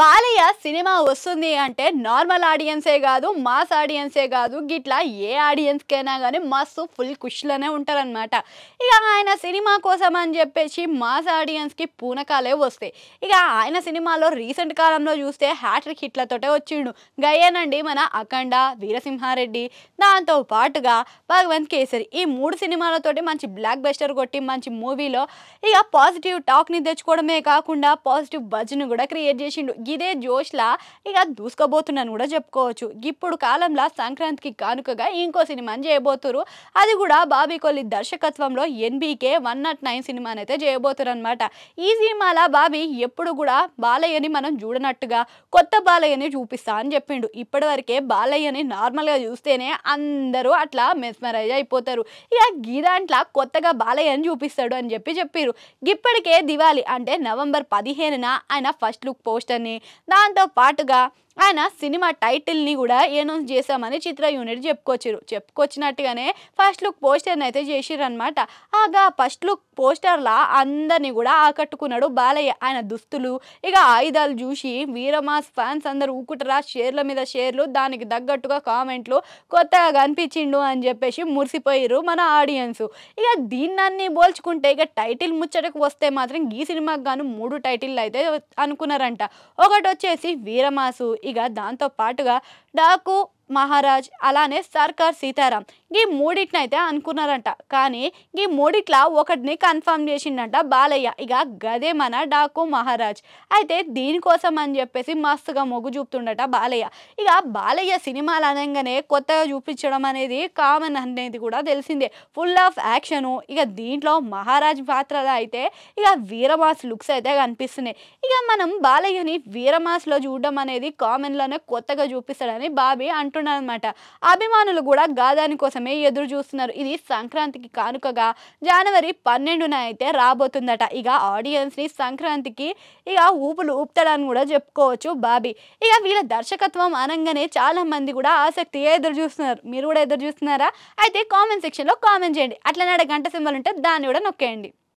Balayya cinema వస్తుంది అంటే normal ఆడియన్సే కాదు మాస్ ఆడియన్సే కాదు గిట్లా ఏ ఆడియన్స్కైనా కానీ మస్తు ఫుల్ ఖుషిలోనే ఉంటారనమాట ఇక ఆయన సినిమా కోసం అని చెప్పేసి మాస్ ఆడియన్స్కి పూనకాలే వస్తాయి ఇక ఆయన సినిమాలో రీసెంట్ కాలంలో చూస్తే హ్యాట్రిక్ హిట్లతోటే వచ్చిండు గయ్యానండి మన అఖండ వీరసింహారెడ్డి దాంతో పాటుగా భగవంత్ కేసరి ఈ మూడు సినిమాలతోటి మంచి బ్లాక్ బస్టర్ కొట్టి మంచి మూవీలో ఇక పాజిటివ్ టాక్ని తెచ్చుకోవడమే కాకుండా పాజిటివ్ బజ్ను కూడా క్రియేట్ చేసిండు గిదే జోష్లా ఇక దూసుకోబోతున్నాను కూడా చెప్పుకోవచ్చు ఇప్పుడు కాలంలో సంక్రాంతికి కానుకగా ఇంకో సినిమా చేయబోతురు అది కూడా బాబీ కొల్లి దర్శకత్వంలో ఎన్బీకే వన్ నాట్ నైన్ సినిమాని అయితే చేయబోతురు ఈ సినిమాలో బాబీ ఎప్పుడు కూడా బాలయ్యని మనం చూడనట్టుగా కొత్త బాలయ్యని చూపిస్తా అని చెప్పిండు ఇప్పటివరకే బాలయ్యని నార్మల్గా చూస్తేనే అందరూ అట్లా మెస్మరైజ్ అయిపోతారు ఇక గీదాంట్లా కొత్తగా బాలయ్యని చూపిస్తాడు అని చెప్పి చెప్పారు ఇప్పటికే దివాలి అంటే నవంబర్ పదిహేనున ఆయన ఫస్ట్ లుక్ పోస్టర్ని దాంతో పాటుగా ఆయన సినిమా టైటిల్ని కూడా అనౌన్స్ చేశామని చిత్ర యూనిట్ చెప్పుకొచ్చారు చెప్పుకొచ్చినట్టుగానే ఫస్ట్ లుక్ పోస్టర్ని అయితే చేసిరనమాట ఆగా ఫస్ట్ లుక్ పోస్టర్లా అందరినీ కూడా ఆకట్టుకున్నాడు బాలయ్య ఆయన దుస్తులు ఇక ఆయుధాలు చూసి వీరమాస్ ఫ్యాన్స్ అందరు ఊకుటరా షేర్ల మీద షేర్లు దానికి తగ్గట్టుగా కామెంట్లు కొత్తగా కనిపించిండు అని చెప్పేసి మురిసిపోయారు మన ఆడియన్స్ ఇక దీన్నీ పోల్చుకుంటే ఇక టైటిల్ ముచ్చటకు వస్తే మాత్రం ఈ సినిమాకి గాను మూడు టైటిల్ అయితే అనుకున్నారంట ఒకటి వచ్చేసి వీరమాసు ఇక దాంతో పాటుగా నాకు మహారాజ్ అలానే సర్కార్ సీతారాం ఈ మూడిట్ని అయితే అనుకున్నారంట కానీ ఈ మూడిట్ల ఒకటిని కన్ఫర్మ్ చేసిందంట బాలయ్య ఇక గదే మన డాకు మహారాజ్ అయితే దీనికోసం అని చెప్పేసి మస్తుగా మొగ్గు చూపుతుండట బాలయ్య ఇక బాలయ్య సినిమాలు అనగానే కొత్తగా చూపించడం అనేది కామన్ అనేది కూడా తెలిసిందే ఫుల్ ఆఫ్ యాక్షను ఇక దీంట్లో మహారాజ్ పాత్రలో అయితే ఇక వీరమాస్ లుక్స్ అయితే కనిపిస్తున్నాయి ఇక మనం బాలయ్యని వీరమాస్లో చూడడం అనేది కామన్లోనే కొత్తగా చూపిస్తాడని బాబీ అంటున్నారు అనమాట అభిమానులు కూడా గాదాని కోసమే ఎదురు చూస్తున్నారు ఇది సంక్రాంతికి కానుకగా జనవరి పన్నెండున అయితే రాబోతుందట ఇక ఆడియన్స్ని సంక్రాంతికి ఇక ఊపులు ఊపుతాడని కూడా చెప్పుకోవచ్చు బాబీ ఇక వీళ్ళ దర్శకత్వం అనగానే చాలా మంది కూడా ఆసక్తి ఎదురు చూస్తున్నారు మీరు కూడా ఎదురు చూస్తున్నారా అయితే కామెంట్ సెక్షన్లో కామెంట్ చేయండి అట్లనే గంట సింబల్ ఉంటే దాన్ని కూడా నొక్కేయండి